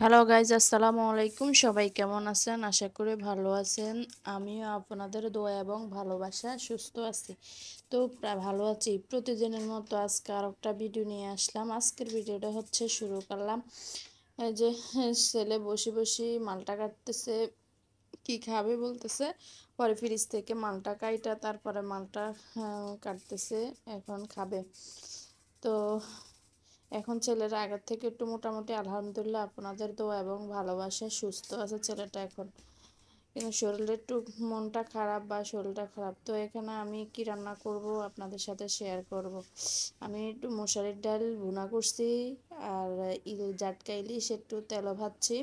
Hello guys আসসালামু আলাইকুম সবাই কেমন আছেন আশা করি ভালো আছেন আমিও আপনাদের দোয়া এবং ভালোবাসা সুস্থ আছি তো প্রায় ভালো আছি প্রতিদিনের মতো আজকে আর একটা ভিডিও নিয়ে আসলাম আজকের ভিডিওটা হচ্ছে শুরু করলাম যে ছেলে বসে বসে মালটা কাটতেছে কি খাবে বলতেছে পরে ফ্রিজ থেকে মালটা কাইটা তারপরে মালটা কাটতেছে এখন খাবে তো এখন ছেলেরা আগের থেকে একটু মোটামুটি আলহামদুলিল্লাহ আপনাদের দোয়া এবং ভালোবাসা সুস্থ আছে ছেলেটা এখন কিন্তু শরীরের একটু মনটা খারাপ বা শরীরটা খারাপ তো এখানে আমি কি রান্না করব আপনাদের সাথে শেয়ার করব। আমি একটু মশারির ডাল ভুনা করছি আর ইল জাটকা ইলিশ একটু তেলো ভাজছি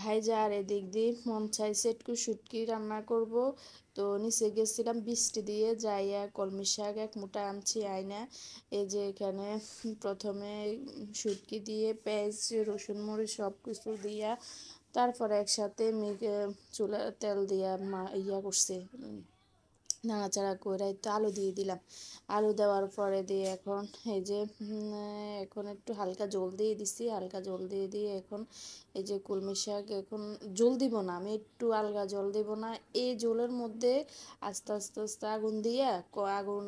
ভাই যা আর এদিক দিয়ে মন চাইছে একটু শুটকি রান্না করব তো নিচে গেছিলাম বৃষ্টি দিয়ে যাইয়া কলমি শাক এক মোটা আনছি আয়না এই যে এখানে প্রথমে সুটকি দিয়ে পেঁয়াজ রসুন মরিচ সব কিছু দিয়া তারপরে একসাথে চুলা তেল দিয়া মা ইয়া করছে নাড়াচাড়া করে তো আলু দিয়ে দিলাম আলু দেওয়ার পরে দিয়ে এখন এই যে এখন একটু হালকা জল দিয়ে দিছি হালকা জল দিয়ে দিয়ে এখন এই যে কলমি শাক এখন জল দিব না আমি একটু আলগা জল দিব না এই জলের মধ্যে আস্তে আস্তে আস্তে আগুন দিয়া আগুন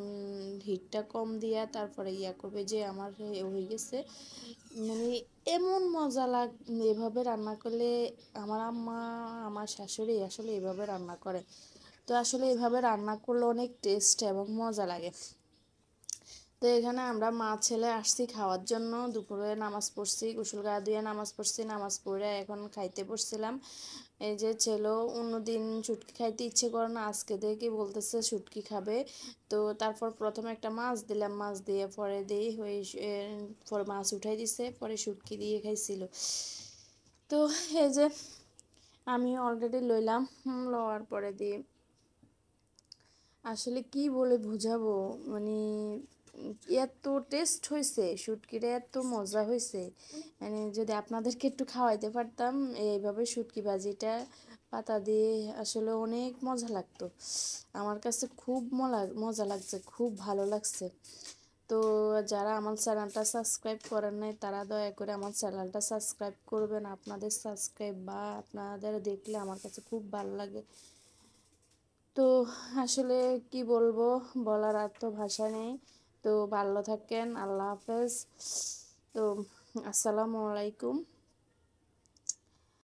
হিটটা কম দিয়া তারপরে ইয়া করবে যে আমার হয়ে গেছে মানে এমন মজা লাগ এভাবে রান্না করলে আমার আম্মা আমার শাশুড়ি আসলে এভাবে রান্না করে তো আসলে এভাবে রান্না করলে অনেক টেস্ট এবং মজা লাগে তো এখানে আমরা মা ছেলে আসছি খাওয়ার জন্য দুপুরে নামাজ পড়ছি গোসল গা ধুয়ে নামাজ পড়ছি নামাজ পড়ে এখন খাইতে পড়ছিলাম এই যে ছেলে অন্যদিন সুটকি খাইতে ইচ্ছে করে না আজকে দেখি বলতেছে শুটকি খাবে তো তারপর প্রথমে একটা মাছ দিলাম মাছ দিয়ে পরে দিই হয়ে পরে মাছ উঠাই দিছে পরে শুটকি দিয়ে খাইছিল তো এই যে আমি অলরেডি লইলাম লওয়ার পরে দিয়ে আসলে কি বলে বুঝাবো মানে এত টেস্ট হয়েছে শুটকিটা এত মজা হয়েছে মানে যদি আপনাদেরকে একটু খাওয়াইতে পারতাম এইভাবে শুটকি ভাজিটা পাতা দিয়ে আসলে অনেক মজা লাগতো আমার কাছে খুব মজা লাগছে খুব ভালো লাগছে তো যারা আমার চ্যানেলটা সাবস্ক্রাইব করেন নাই তারা দয়া করে আমার চ্যানেলটা সাবস্ক্রাইব করবেন আপনাদের সাবস্ক্রাইব বা আপনাদের দেখলে আমার কাছে খুব ভালো লাগে তো আসলে কি বলবো বলার আর তো ভাষা নেই তো ভালো থাকেন আল্লাহ হাফেজ তো আসসালামু আলাইকুম